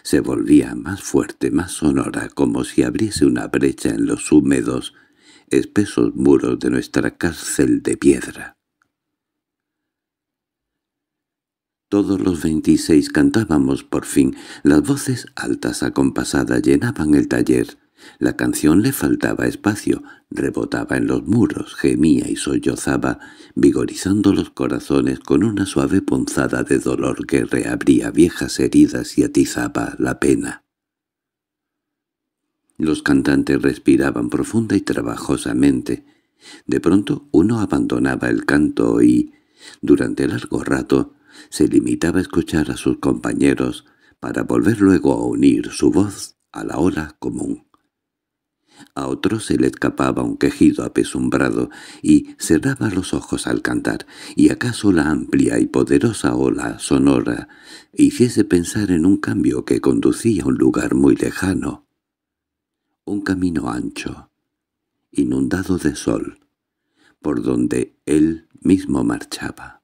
Se volvía más fuerte, más sonora, como si abriese una brecha en los húmedos, espesos muros de nuestra cárcel de piedra. Todos los veintiséis cantábamos por fin. Las voces altas acompasadas llenaban el taller. La canción le faltaba espacio, rebotaba en los muros, gemía y sollozaba, vigorizando los corazones con una suave punzada de dolor que reabría viejas heridas y atizaba la pena. Los cantantes respiraban profunda y trabajosamente. De pronto uno abandonaba el canto y, durante largo rato, se limitaba a escuchar a sus compañeros para volver luego a unir su voz a la ola común. A otro se le escapaba un quejido apesumbrado y cerraba los ojos al cantar, y acaso la amplia y poderosa ola sonora hiciese pensar en un cambio que conducía a un lugar muy lejano. Un camino ancho, inundado de sol, por donde él mismo marchaba.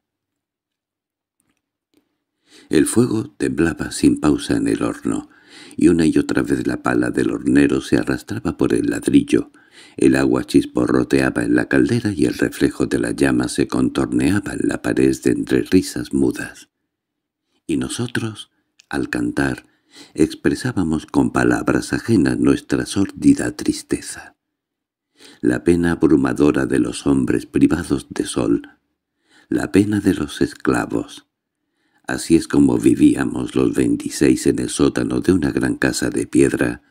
El fuego temblaba sin pausa en el horno, y una y otra vez la pala del hornero se arrastraba por el ladrillo. El agua chisporroteaba en la caldera y el reflejo de la llama se contorneaba en la pared de entre risas mudas. Y nosotros, al cantar, expresábamos con palabras ajenas nuestra sórdida tristeza. La pena abrumadora de los hombres privados de sol, la pena de los esclavos, Así es como vivíamos los 26 en el sótano de una gran casa de piedra,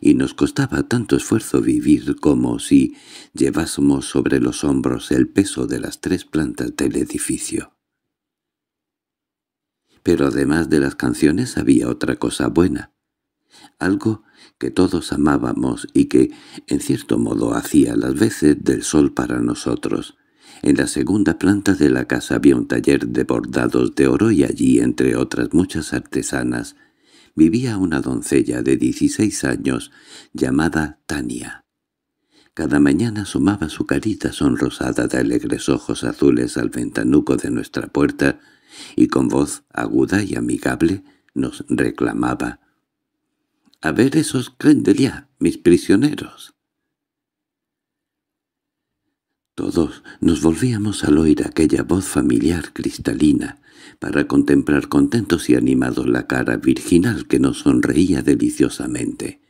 y nos costaba tanto esfuerzo vivir como si llevásemos sobre los hombros el peso de las tres plantas del edificio. Pero además de las canciones había otra cosa buena, algo que todos amábamos y que, en cierto modo, hacía las veces del sol para nosotros, en la segunda planta de la casa había un taller de bordados de oro y allí, entre otras muchas artesanas, vivía una doncella de 16 años llamada Tania. Cada mañana asomaba su carita sonrosada de alegres ojos azules al ventanuco de nuestra puerta y con voz aguda y amigable nos reclamaba. «¡A ver esos ya, mis prisioneros!» Todos nos volvíamos al oír aquella voz familiar cristalina, para contemplar contentos y animados la cara virginal que nos sonreía deliciosamente.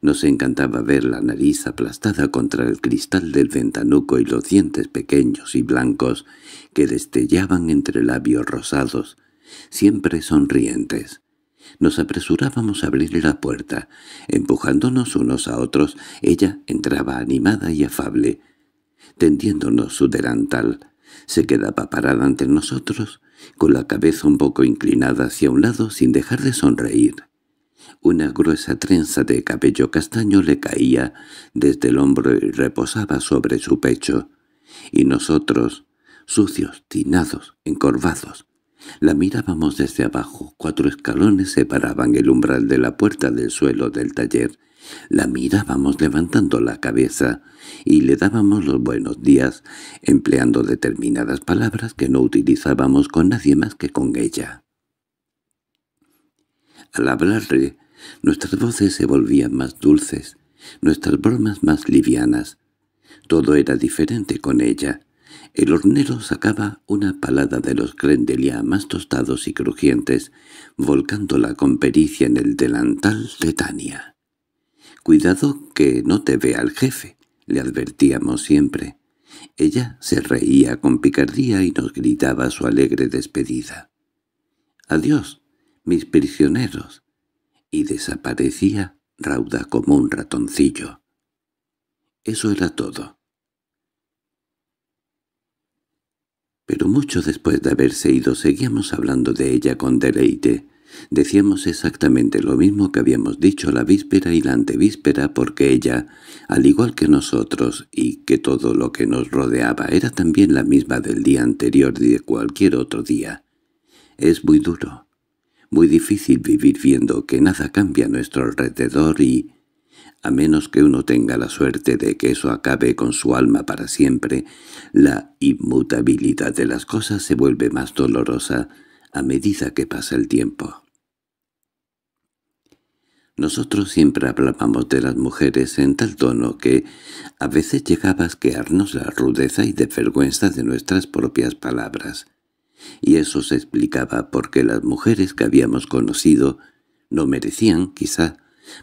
Nos encantaba ver la nariz aplastada contra el cristal del ventanuco y los dientes pequeños y blancos que destellaban entre labios rosados, siempre sonrientes. Nos apresurábamos a abrir la puerta. Empujándonos unos a otros, ella entraba animada y afable, tendiéndonos su delantal, se quedaba parada ante nosotros, con la cabeza un poco inclinada hacia un lado sin dejar de sonreír. Una gruesa trenza de cabello castaño le caía desde el hombro y reposaba sobre su pecho, y nosotros, sucios, tinados, encorvados, la mirábamos desde abajo, cuatro escalones separaban el umbral de la puerta del suelo del taller, la mirábamos levantando la cabeza y le dábamos los buenos días, empleando determinadas palabras que no utilizábamos con nadie más que con ella. Al hablarle, nuestras voces se volvían más dulces, nuestras bromas más livianas. Todo era diferente con ella. El hornero sacaba una palada de los grendelia más tostados y crujientes, volcándola con pericia en el delantal de Tania. «Cuidado que no te vea el jefe», le advertíamos siempre. Ella se reía con picardía y nos gritaba su alegre despedida. «Adiós, mis prisioneros», y desaparecía rauda como un ratoncillo. Eso era todo. Pero mucho después de haberse ido seguíamos hablando de ella con deleite, Decíamos exactamente lo mismo que habíamos dicho la víspera y la antevíspera porque ella, al igual que nosotros y que todo lo que nos rodeaba, era también la misma del día anterior y de cualquier otro día. Es muy duro, muy difícil vivir viendo que nada cambia a nuestro alrededor y, a menos que uno tenga la suerte de que eso acabe con su alma para siempre, la inmutabilidad de las cosas se vuelve más dolorosa, a medida que pasa el tiempo. Nosotros siempre hablábamos de las mujeres en tal tono que a veces llegaba a asquearnos la rudeza y desvergüenza de nuestras propias palabras, y eso se explicaba porque las mujeres que habíamos conocido no merecían, quizá,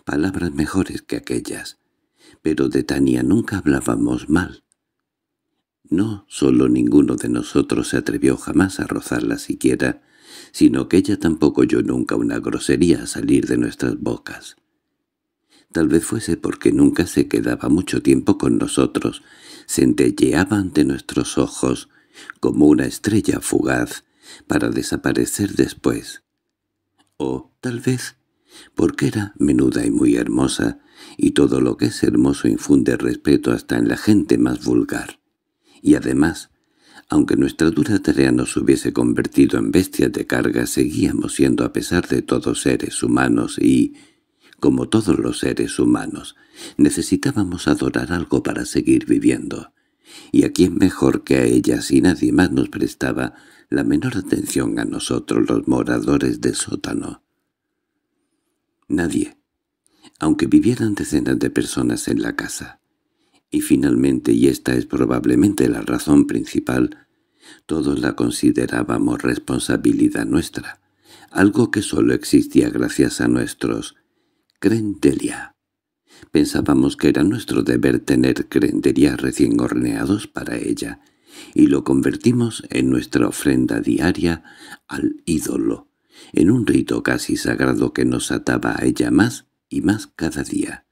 palabras mejores que aquellas, pero de Tania nunca hablábamos mal. No solo ninguno de nosotros se atrevió jamás a rozarla siquiera, sino que ella tampoco oyó nunca una grosería salir de nuestras bocas. Tal vez fuese porque nunca se quedaba mucho tiempo con nosotros, centelleaba ante nuestros ojos como una estrella fugaz para desaparecer después. O tal vez porque era menuda y muy hermosa, y todo lo que es hermoso infunde respeto hasta en la gente más vulgar. Y además, aunque nuestra dura tarea nos hubiese convertido en bestias de carga, seguíamos siendo a pesar de todos seres humanos y, como todos los seres humanos, necesitábamos adorar algo para seguir viviendo. Y a quién mejor que a ella y nadie más nos prestaba la menor atención a nosotros los moradores del sótano. Nadie, aunque vivieran decenas de personas en la casa. Y finalmente, y esta es probablemente la razón principal, todos la considerábamos responsabilidad nuestra, algo que solo existía gracias a nuestros crendelia. Pensábamos que era nuestro deber tener «crendelia» recién horneados para ella, y lo convertimos en nuestra ofrenda diaria al ídolo, en un rito casi sagrado que nos ataba a ella más y más cada día.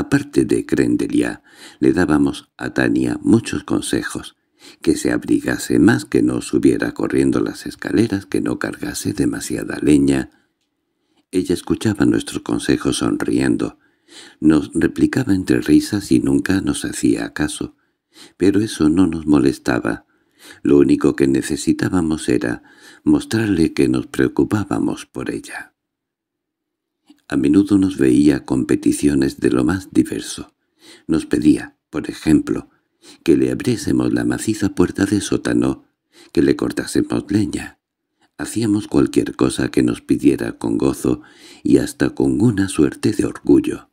Aparte de Crendelia, le dábamos a Tania muchos consejos, que se abrigase más, que no subiera corriendo las escaleras, que no cargase demasiada leña. Ella escuchaba nuestros consejos sonriendo, nos replicaba entre risas y nunca nos hacía caso, pero eso no nos molestaba. Lo único que necesitábamos era mostrarle que nos preocupábamos por ella. A menudo nos veía con peticiones de lo más diverso. Nos pedía, por ejemplo, que le abriésemos la maciza puerta de sótano, que le cortásemos leña. Hacíamos cualquier cosa que nos pidiera con gozo y hasta con una suerte de orgullo.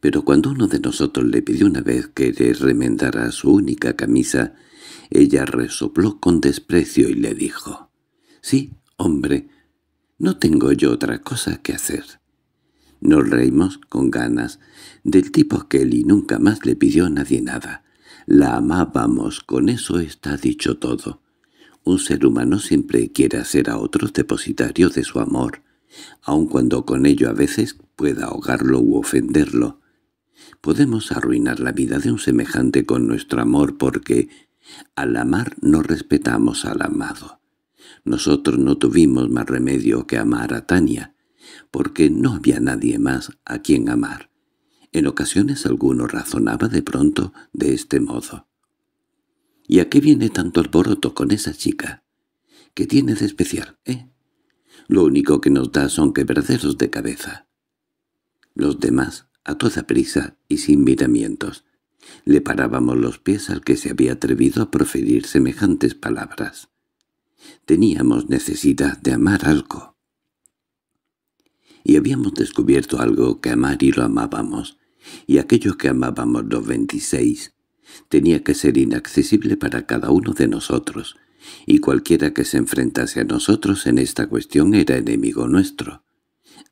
Pero cuando uno de nosotros le pidió una vez que le remendara su única camisa, ella resopló con desprecio y le dijo, «Sí, hombre, no tengo yo otra cosa que hacer. Nos reímos con ganas del tipo que él y nunca más le pidió a nadie nada. La amábamos, con eso está dicho todo. Un ser humano siempre quiere hacer a otros depositario de su amor, aun cuando con ello a veces pueda ahogarlo u ofenderlo. Podemos arruinar la vida de un semejante con nuestro amor porque al amar no respetamos al amado. Nosotros no tuvimos más remedio que amar a Tania, porque no había nadie más a quien amar. En ocasiones alguno razonaba de pronto de este modo. —¿Y a qué viene tanto alboroto con esa chica? —¿Qué tiene de especial, eh? Lo único que nos da son quebraderos de cabeza. Los demás, a toda prisa y sin miramientos, le parábamos los pies al que se había atrevido a proferir semejantes palabras. Teníamos necesidad de amar algo. Y habíamos descubierto algo que amar y lo amábamos, y aquello que amábamos los 26 tenía que ser inaccesible para cada uno de nosotros, y cualquiera que se enfrentase a nosotros en esta cuestión era enemigo nuestro.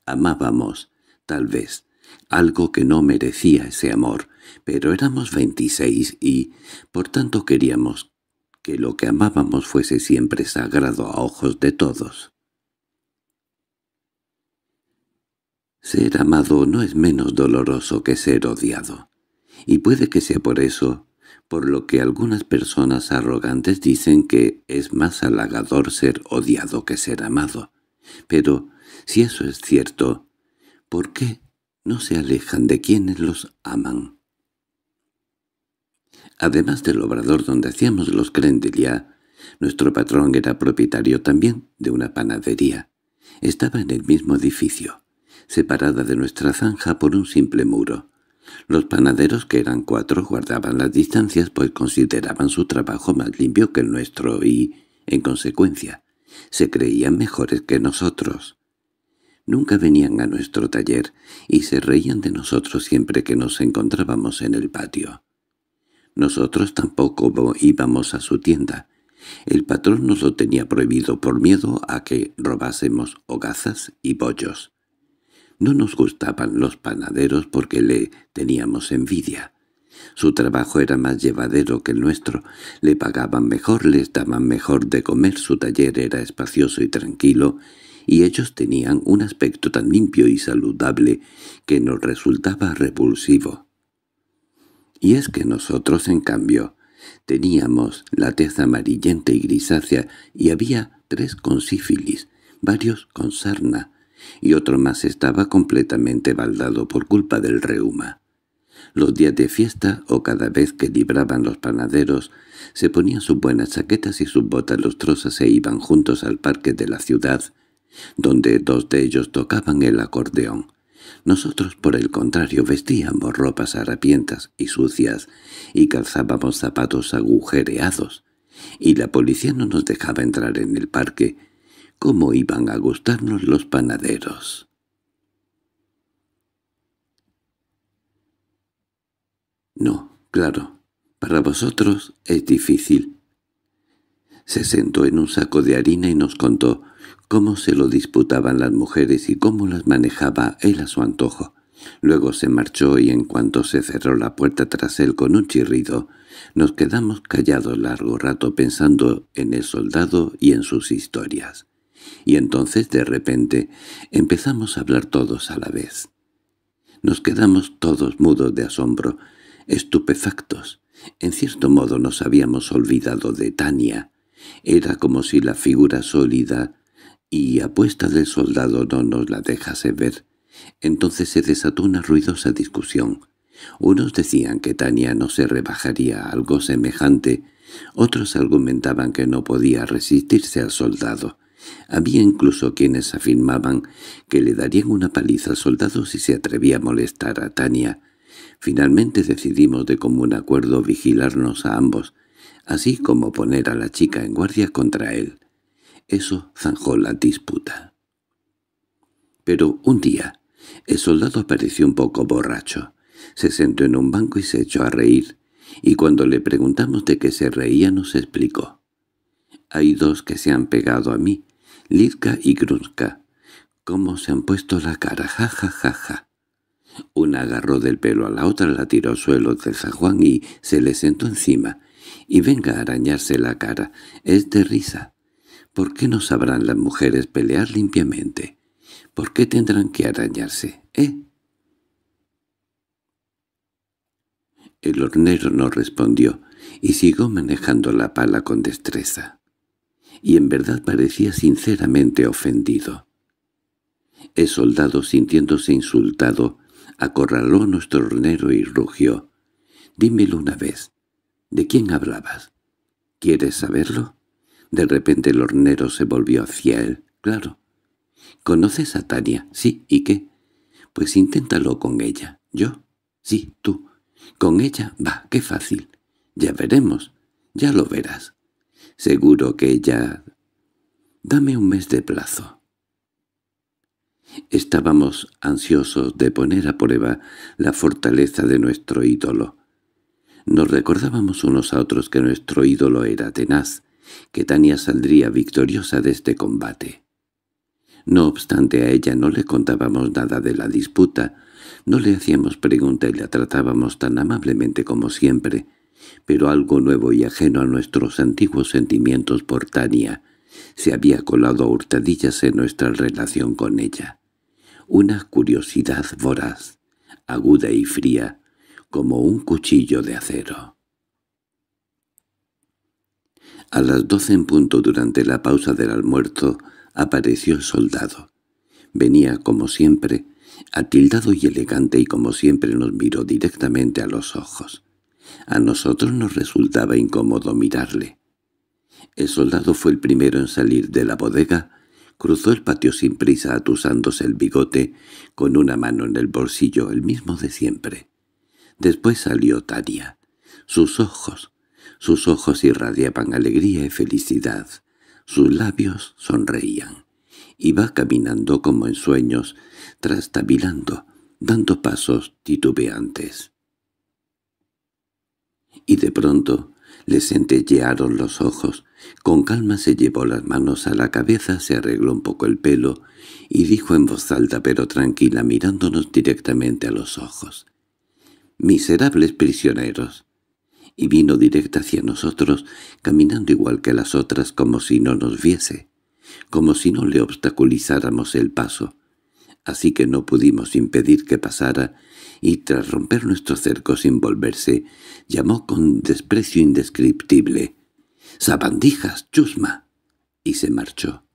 Amábamos, tal vez, algo que no merecía ese amor, pero éramos veintiséis y, por tanto, queríamos que lo que amábamos fuese siempre sagrado a ojos de todos. Ser amado no es menos doloroso que ser odiado, y puede que sea por eso, por lo que algunas personas arrogantes dicen que es más halagador ser odiado que ser amado. Pero, si eso es cierto, ¿por qué no se alejan de quienes los aman? Además del obrador donde hacíamos los crendelia, nuestro patrón era propietario también de una panadería. Estaba en el mismo edificio, separada de nuestra zanja por un simple muro. Los panaderos, que eran cuatro, guardaban las distancias pues consideraban su trabajo más limpio que el nuestro y, en consecuencia, se creían mejores que nosotros. Nunca venían a nuestro taller y se reían de nosotros siempre que nos encontrábamos en el patio. Nosotros tampoco íbamos a su tienda. El patrón nos lo tenía prohibido por miedo a que robásemos hogazas y bollos. No nos gustaban los panaderos porque le teníamos envidia. Su trabajo era más llevadero que el nuestro, le pagaban mejor, les daban mejor de comer, su taller era espacioso y tranquilo, y ellos tenían un aspecto tan limpio y saludable que nos resultaba repulsivo. Y es que nosotros, en cambio, teníamos la tez amarillenta y grisácea y había tres con sífilis, varios con sarna, y otro más estaba completamente baldado por culpa del reuma. Los días de fiesta o cada vez que libraban los panaderos, se ponían sus buenas chaquetas y sus botas lustrosas e iban juntos al parque de la ciudad, donde dos de ellos tocaban el acordeón. Nosotros, por el contrario, vestíamos ropas harapientas y sucias y calzábamos zapatos agujereados, y la policía no nos dejaba entrar en el parque. ¿Cómo iban a gustarnos los panaderos? No, claro, para vosotros es difícil. Se sentó en un saco de harina y nos contó cómo se lo disputaban las mujeres y cómo las manejaba él a su antojo. Luego se marchó y en cuanto se cerró la puerta tras él con un chirrido, nos quedamos callados largo rato pensando en el soldado y en sus historias. Y entonces, de repente, empezamos a hablar todos a la vez. Nos quedamos todos mudos de asombro, estupefactos. En cierto modo nos habíamos olvidado de Tania. Era como si la figura sólida, y apuesta del soldado no nos la dejase ver. Entonces se desató una ruidosa discusión. Unos decían que Tania no se rebajaría a algo semejante, otros argumentaban que no podía resistirse al soldado. Había incluso quienes afirmaban que le darían una paliza al soldado si se atrevía a molestar a Tania. Finalmente decidimos de común acuerdo vigilarnos a ambos, así como poner a la chica en guardia contra él. Eso zanjó la disputa. Pero un día, el soldado apareció un poco borracho. Se sentó en un banco y se echó a reír, y cuando le preguntamos de qué se reía nos explicó. «Hay dos que se han pegado a mí, Lidka y Grunska. ¿Cómo se han puesto la cara? Ja, ja, ja, ja». Una agarró del pelo a la otra, la tiró al suelo del zajuán y se le sentó encima. «Y venga a arañarse la cara. Es de risa». ¿Por qué no sabrán las mujeres pelear limpiamente? ¿Por qué tendrán que arañarse, eh? El hornero no respondió, y siguió manejando la pala con destreza. Y en verdad parecía sinceramente ofendido. El soldado, sintiéndose insultado, acorraló a nuestro hornero y rugió. «Dímelo una vez. ¿De quién hablabas? ¿Quieres saberlo?» De repente el hornero se volvió hacia él. Claro. —¿Conoces a Tania? —Sí, ¿y qué? —Pues inténtalo con ella. —¿Yo? —Sí, tú. —Con ella? Va, qué fácil. —Ya veremos. Ya lo verás. Seguro que ella... Dame un mes de plazo. Estábamos ansiosos de poner a prueba la fortaleza de nuestro ídolo. Nos recordábamos unos a otros que nuestro ídolo era tenaz, que Tania saldría victoriosa de este combate. No obstante a ella no le contábamos nada de la disputa, no le hacíamos pregunta y la tratábamos tan amablemente como siempre, pero algo nuevo y ajeno a nuestros antiguos sentimientos por Tania se había colado a hurtadillas en nuestra relación con ella. Una curiosidad voraz, aguda y fría, como un cuchillo de acero. A las doce en punto durante la pausa del almuerzo apareció el soldado. Venía, como siempre, atildado y elegante y como siempre nos miró directamente a los ojos. A nosotros nos resultaba incómodo mirarle. El soldado fue el primero en salir de la bodega, cruzó el patio sin prisa atusándose el bigote, con una mano en el bolsillo, el mismo de siempre. Después salió Taria. Sus ojos, sus ojos irradiaban alegría y felicidad. Sus labios sonreían. Iba caminando como en sueños, trastabilando, dando pasos titubeantes. Y de pronto le centellearon los ojos, con calma se llevó las manos a la cabeza, se arregló un poco el pelo y dijo en voz alta pero tranquila mirándonos directamente a los ojos. «Miserables prisioneros, y vino directa hacia nosotros, caminando igual que las otras como si no nos viese, como si no le obstaculizáramos el paso. Así que no pudimos impedir que pasara, y tras romper nuestro cerco sin volverse, llamó con desprecio indescriptible, «¡Sabandijas, chusma!» y se marchó.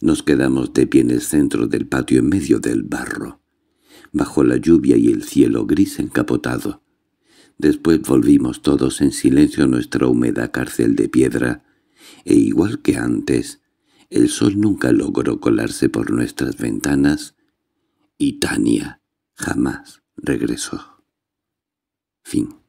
Nos quedamos de pie en el centro del patio en medio del barro, bajo la lluvia y el cielo gris encapotado. Después volvimos todos en silencio a nuestra húmeda cárcel de piedra, e igual que antes, el sol nunca logró colarse por nuestras ventanas, y Tania jamás regresó. Fin.